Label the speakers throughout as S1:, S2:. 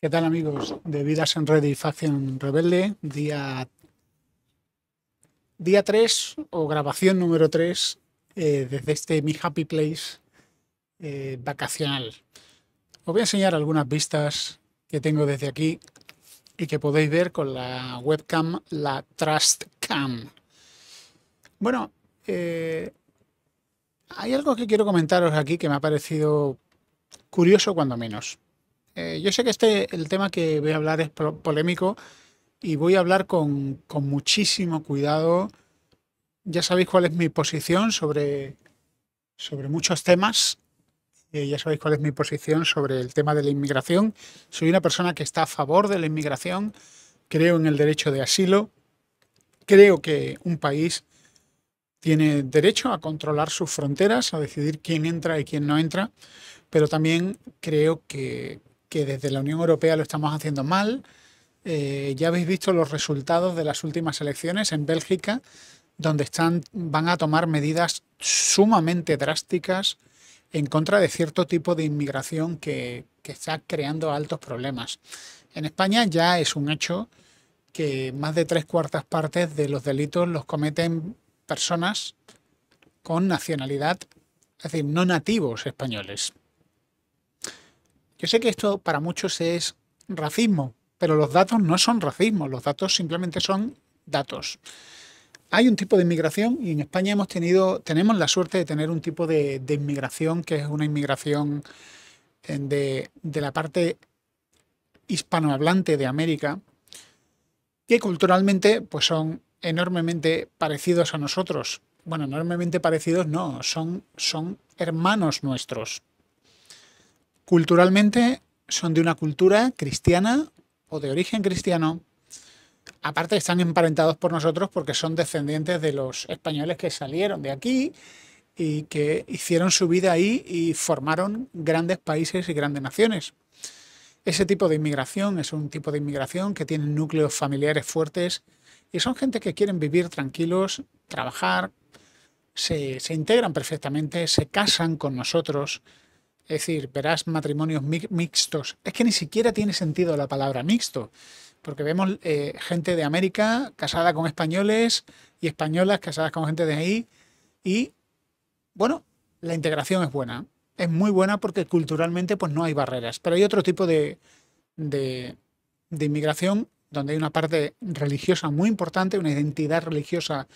S1: ¿Qué tal amigos de Vidas en Red y Facción Rebelde? Día, día 3 o grabación número 3 eh, desde este Mi Happy Place eh, vacacional. Os voy a enseñar algunas vistas que tengo desde aquí y que podéis ver con la webcam, la trust cam Bueno, eh, hay algo que quiero comentaros aquí que me ha parecido curioso cuando menos. Eh, yo sé que este, el tema que voy a hablar es polémico y voy a hablar con, muchísimo cuidado. Ya sabéis cuál es mi posición sobre, sobre muchos temas. Eh, ya sabéis cuál es mi posición sobre el tema de la inmigración. Soy una persona que está a favor de la inmigración. Creo en el derecho de asilo. Creo que un país tiene derecho a controlar sus fronteras, a decidir quién entra y quién no entra, pero también creo que que desde la Unión Europea lo estamos haciendo mal. Eh, ya habéis visto los resultados de las últimas elecciones en Bélgica, donde están, van a tomar medidas sumamente drásticas en contra de cierto tipo de inmigración que está creando altos problemas. En España ya es un hecho que más de tres cuartas partes de los delitos los cometen personas con nacionalidad, es decir, no nativos españoles. Yo sé que esto para muchos es racismo, pero los datos no son racismo, los datos simplemente son datos. Hay un tipo de inmigración y en España hemos tenido, tenemos la suerte de tener un tipo de, inmigración que es una inmigración eh, de, la parte hispanohablante de América, que culturalmente pues son enormemente parecidos a nosotros. Bueno, enormemente parecidos no, son, son hermanos nuestros. Culturalmente son de una cultura cristiana o de origen cristiano. Aparte están emparentados por nosotros porque son descendientes de los españoles que salieron de aquí y que hicieron su vida ahí y formaron grandes países y grandes naciones. Ese tipo de inmigración es un tipo de inmigración que tiene núcleos familiares fuertes y son gente que quieren vivir tranquilos, trabajar, se, se integran perfectamente, se casan con nosotros, es decir, verás matrimonios mixtos. Es que ni siquiera tiene sentido la palabra mixto, porque vemos eh, gente de América casada con españoles y españolas casadas con gente de ahí. Y, bueno, la integración es buena. Es muy buena porque culturalmente pues, no hay barreras. Pero hay otro tipo de, de inmigración donde hay una parte religiosa muy importante, una identidad religiosa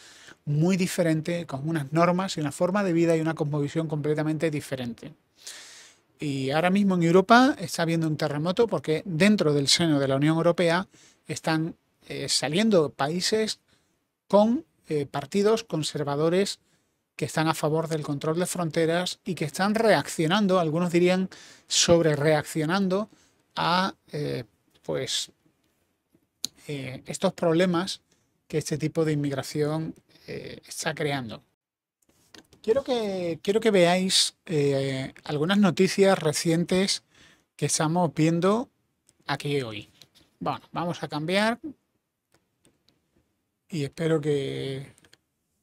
S1: muy diferente, con unas normas y una forma de vida y una cosmovisión completamente diferente. Y ahora mismo en Europa está habiendo un terremoto porque dentro del seno de la Unión Europea están eh, saliendo países con eh, partidos conservadores que están a favor del control de fronteras y que están reaccionando, algunos dirían sobre reaccionando a eh, pues estos problemas que este tipo de inmigración está creando. Quiero que, quiero que veáis eh, algunas noticias recientes que estamos viendo aquí hoy. Bueno, vamos a cambiar. Y espero que,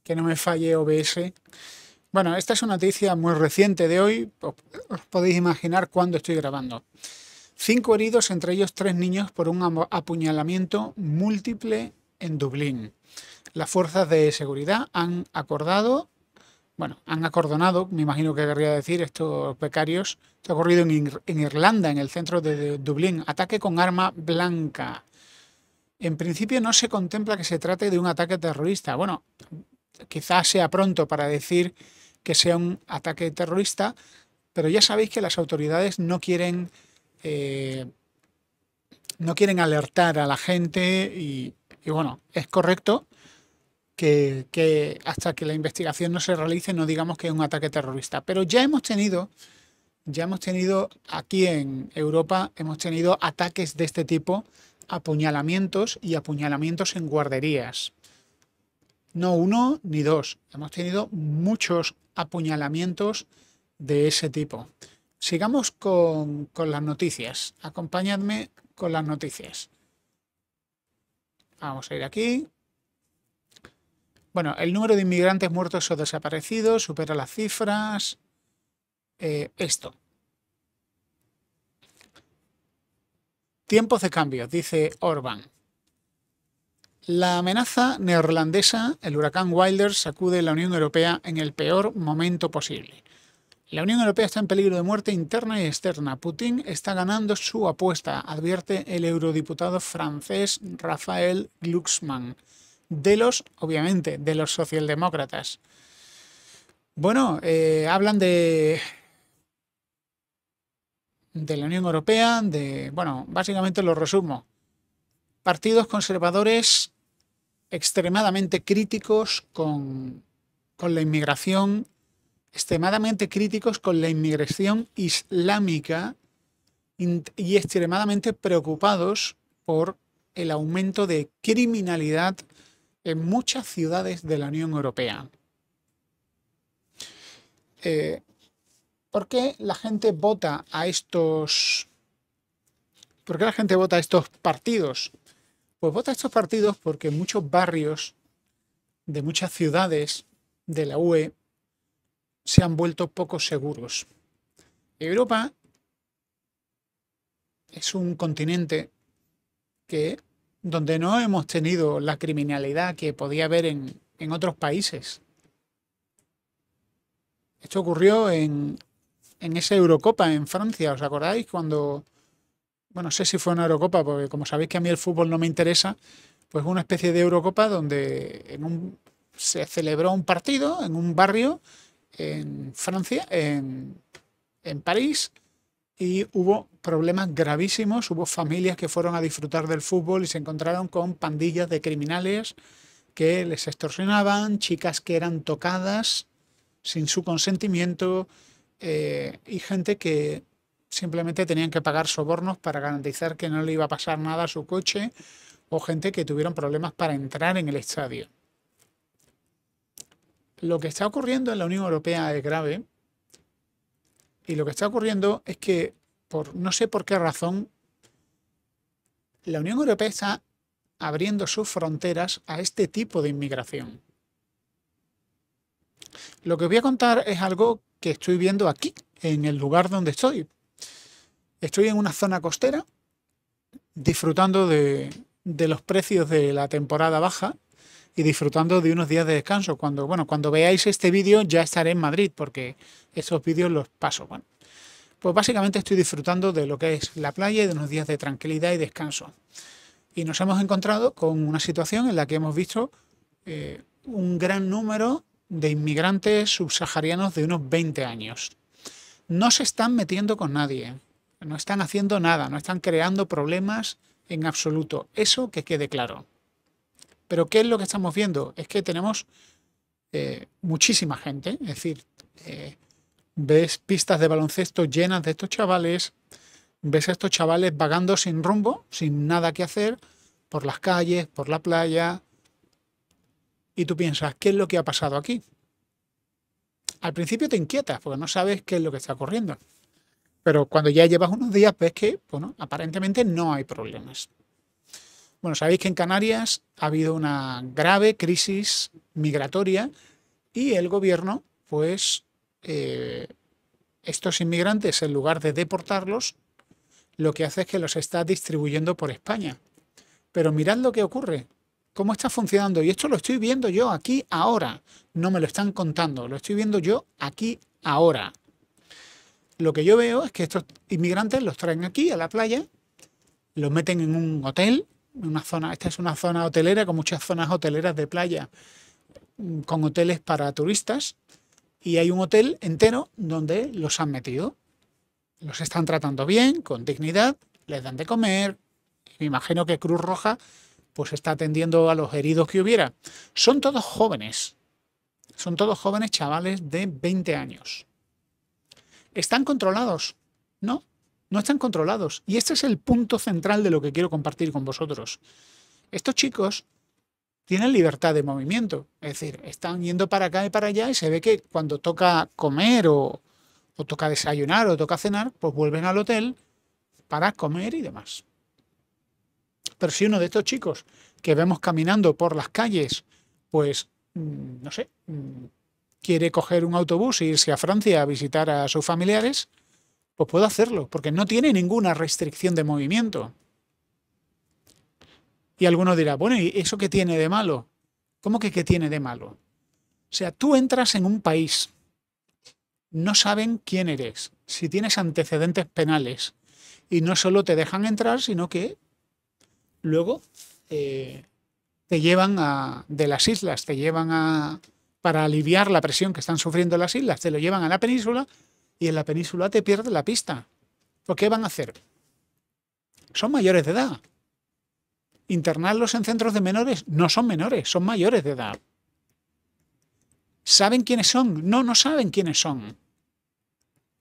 S1: que no me falle OBS. Bueno, esta es una noticia muy reciente de hoy. Os podéis imaginar cuándo estoy grabando. Cinco heridos, entre ellos tres niños, por un apuñalamiento múltiple en Dublín. Las fuerzas de seguridad han acordado bueno, han acordonado, me imagino que querría decir, estos pecarios. Esto ha ocurrido en, Irlanda, en el centro de, Dublín. Ataque con arma blanca. En principio no se contempla que se trate de un ataque terrorista. Bueno, quizás sea pronto para decir que sea un ataque terrorista, pero ya sabéis que las autoridades no quieren, eh, no quieren alertar a la gente y bueno, es correcto que, hasta que la investigación no se realice no digamos que es un ataque terrorista. Pero ya hemos tenido, ya hemos tenido aquí en Europa, hemos tenido ataques de este tipo, apuñalamientos y apuñalamientos en guarderías. No uno ni dos, hemos tenido muchos apuñalamientos de ese tipo. Sigamos con, con las noticias. Acompañadme con las noticias. Vamos a ir aquí. Bueno, el número de inmigrantes muertos o desaparecidos supera las cifras. Eh, esto. Tiempos de cambio, dice Orban. La amenaza neerlandesa, el huracán Wilder, sacude la Unión Europea en el peor momento posible. La Unión Europea está en peligro de muerte interna y externa. Putin está ganando su apuesta, advierte el eurodiputado francés Rafael Glucksmann de los, obviamente, de los socialdemócratas. Bueno, eh, hablan de de la Unión Europea, de, bueno, básicamente lo resumo. Partidos conservadores extremadamente críticos con, con la inmigración, extremadamente críticos con la inmigración islámica y extremadamente preocupados por el aumento de criminalidad en muchas ciudades de la Unión Europea. Eh, ¿Por qué la gente vota a estos... ¿Por qué la gente vota a estos partidos? Pues vota a estos partidos porque muchos barrios de muchas ciudades de la UE se han vuelto poco seguros. Europa es un continente que donde no hemos tenido la criminalidad que podía haber en, otros países. Esto ocurrió en, en esa Eurocopa en Francia, ¿os acordáis? Cuando, bueno, no sé si fue una Eurocopa, porque como sabéis que a mí el fútbol no me interesa, pues una especie de Eurocopa donde se celebró un partido en un barrio en Francia, en, en París, y hubo problemas gravísimos, hubo familias que fueron a disfrutar del fútbol y se encontraron con pandillas de criminales que les extorsionaban, chicas que eran tocadas sin su consentimiento eh, y gente que simplemente tenían que pagar sobornos para garantizar que no le iba a pasar nada a su coche o gente que tuvieron problemas para entrar en el estadio. Lo que está ocurriendo en la Unión Europea es grave y lo que está ocurriendo es que, por no sé por qué razón, la Unión Europea está abriendo sus fronteras a este tipo de inmigración. Lo que voy a contar es algo que estoy viendo aquí, en el lugar donde estoy. Estoy en una zona costera, disfrutando de, de los precios de la temporada baja, y disfrutando de unos días de descanso. Cuando, bueno, cuando veáis este vídeo ya estaré en Madrid porque estos vídeos los paso. pues básicamente estoy disfrutando de lo que es la playa y de unos días de tranquilidad y descanso. Y nos hemos encontrado con una situación en la que hemos visto eh, un gran número de inmigrantes subsaharianos de unos 20 años. No se están metiendo con nadie, no están haciendo nada, no están creando problemas en absoluto. Eso que quede claro. Pero ¿qué es lo que estamos viendo? Es que tenemos eh, muchísima gente, es decir, eh, ves pistas de baloncesto llenas de estos chavales, ves a estos chavales vagando sin rumbo, sin nada que hacer, por las calles, por la playa, y tú piensas, ¿qué es lo que ha pasado aquí? Al principio te inquietas porque no sabes qué es lo que está ocurriendo. Pero cuando ya llevas unos días ves que, bueno, aparentemente no hay problemas. Bueno, sabéis que en Canarias ha habido una grave crisis migratoria y el gobierno, pues, eh, estos inmigrantes, en lugar de deportarlos, lo que hace es que los está distribuyendo por España. Pero mirad lo que ocurre, cómo está funcionando. Y esto lo estoy viendo yo aquí ahora. No me lo están contando, lo estoy viendo yo aquí ahora. Lo que yo veo es que estos inmigrantes los traen aquí a la playa, los meten en un hotel, una zona, esta es una zona hotelera con muchas zonas hoteleras de playa, mm, con hoteles para turistas, y hay un hotel entero donde los han metido. Los están tratando bien, con dignidad, les dan de comer. Me imagino que Cruz Roja pues está atendiendo a los heridos que hubiera. Son todos jóvenes. Son todos jóvenes chavales de 20 años. ¿Están controlados? No, no están controlados. Y este es el punto central de lo que quiero compartir con vosotros. Estos chicos tienen libertad de movimiento, es decir, están yendo para acá y para allá y se ve que cuando toca comer o, toca desayunar o toca cenar, pues vuelven al hotel para comer y demás. Pero si uno de estos chicos que vemos caminando por las calles, pues, mm, no sé, mm, quiere coger un autobús e irse a Francia a visitar a sus familiares, pues puedo hacerlo, porque no tiene ninguna restricción de movimiento. Y alguno dirá, bueno, ¿y eso qué tiene de malo? ¿Cómo que qué tiene de malo? O sea, tú entras en un país, no saben quién eres, si tienes antecedentes penales, y no solo te dejan entrar, sino que luego eh, te llevan de las islas, te llevan a, para aliviar la presión que están sufriendo las islas, te lo llevan a la península y en la península te pierdes la pista. ¿Por qué van a hacer? Son mayores de edad. Internarlos en centros de menores no son menores, son mayores de edad. ¿Saben quiénes son? No, no saben quiénes son.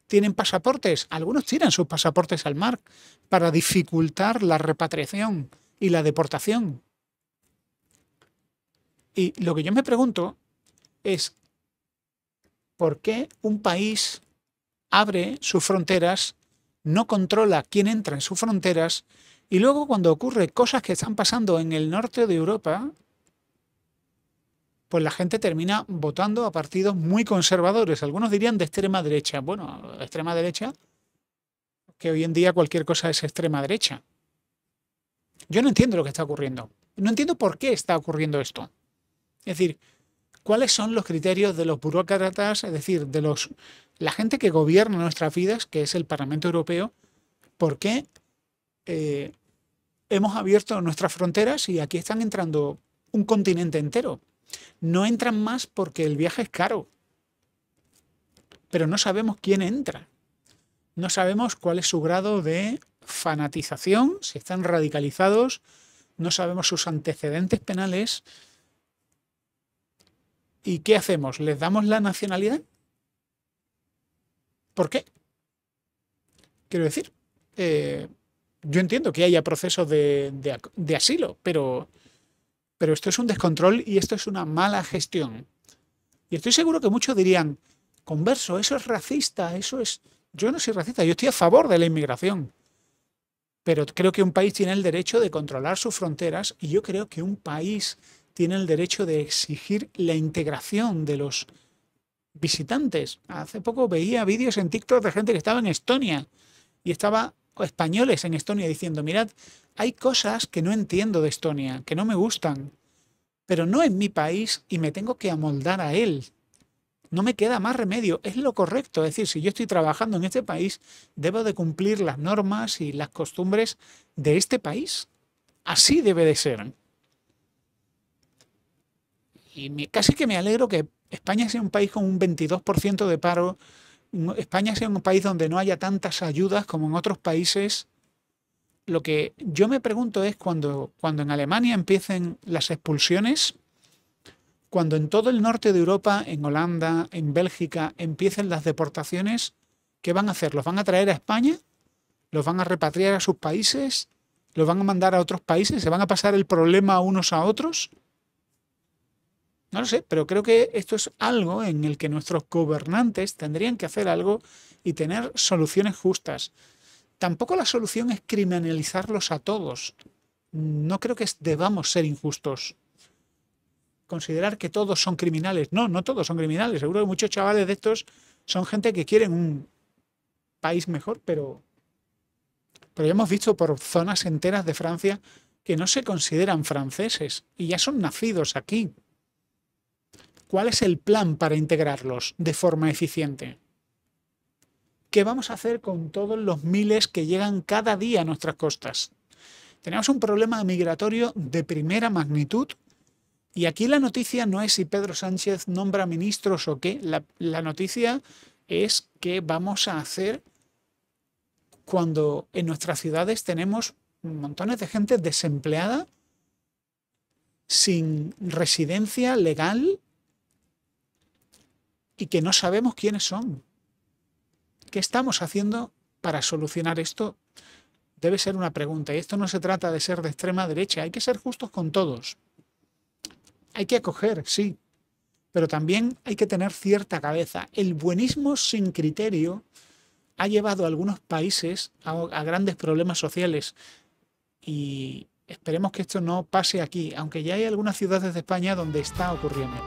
S1: ¿Tienen pasaportes? Algunos tiran sus pasaportes al mar para dificultar la repatriación y la deportación. Y lo que yo me pregunto es, ¿por qué un país abre sus fronteras, no controla quién entra en sus fronteras, y luego cuando ocurre cosas que están pasando en el norte de Europa, pues la gente termina votando a partidos muy conservadores. Algunos dirían de extrema derecha. Bueno, extrema derecha, que hoy en día cualquier cosa es extrema derecha. Yo no entiendo lo que está ocurriendo. No entiendo por qué está ocurriendo esto. Es decir, cuáles son los criterios de los burócratas, es decir, de los la gente que gobierna nuestras vidas, que es el Parlamento Europeo, por qué eh, hemos abierto nuestras fronteras y aquí están entrando un continente entero. No entran más porque el viaje es caro. Pero no sabemos quién entra. No sabemos cuál es su grado de fanatización, si están radicalizados, no sabemos sus antecedentes penales, ¿Y qué hacemos? ¿Les damos la nacionalidad? ¿Por qué? Quiero decir, eh, yo entiendo que haya procesos de, asilo, pero, pero esto es un descontrol y esto es una mala gestión. Y estoy seguro que muchos dirían, converso, eso es racista, eso es... Yo no soy racista, yo estoy a favor de la inmigración. Pero creo que un país tiene el derecho de controlar sus fronteras y yo creo que un país tiene el derecho de exigir la integración de los visitantes. Hace poco veía vídeos en TikTok de gente que estaba en Estonia y estaba españoles en Estonia diciendo, mirad, hay cosas que no entiendo de Estonia, que no me gustan, pero no en mi país y me tengo que amoldar a él. No me queda más remedio, es lo correcto. Es decir, si yo estoy trabajando en este país, debo de cumplir las normas y las costumbres de este país. Así debe de ser y casi que me alegro que España sea un país con un 22% de paro, España sea un país donde no haya tantas ayudas como en otros países. Lo que yo me pregunto es cuando, cuando en Alemania empiecen las expulsiones, cuando en todo el norte de Europa, en Holanda, en Bélgica, empiecen las deportaciones, ¿qué van a hacer? ¿Los van a traer a España? ¿Los van a repatriar a sus países? ¿Los van a mandar a otros países? ¿Se van a pasar el problema unos a otros? No lo sé, pero creo que esto es algo en el que nuestros gobernantes tendrían que hacer algo y tener soluciones justas. Tampoco la solución es criminalizarlos a todos. No creo que debamos ser injustos. Considerar que todos son criminales. No, no todos son criminales. Seguro que muchos chavales de estos son gente que quieren un país mejor, pero, pero ya hemos visto por zonas enteras de Francia que no se consideran franceses y ya son nacidos aquí. ¿Cuál es el plan para integrarlos de forma eficiente? ¿Qué vamos a hacer con todos los miles que llegan cada día a nuestras costas? Tenemos un problema migratorio de primera magnitud y aquí la noticia no es si Pedro Sánchez nombra ministros o qué, la, noticia es qué vamos a hacer cuando en nuestras ciudades tenemos montones de gente desempleada, sin residencia legal y que no sabemos quiénes son. ¿Qué estamos haciendo para solucionar esto? Debe ser una pregunta. Y esto no se trata de ser de extrema derecha. Hay que ser justos con todos. Hay que acoger, sí. Pero también hay que tener cierta cabeza. El buenismo sin criterio ha llevado a algunos países a, a grandes problemas sociales. Y esperemos que esto no pase aquí, aunque ya hay algunas ciudades de España donde está ocurriendo.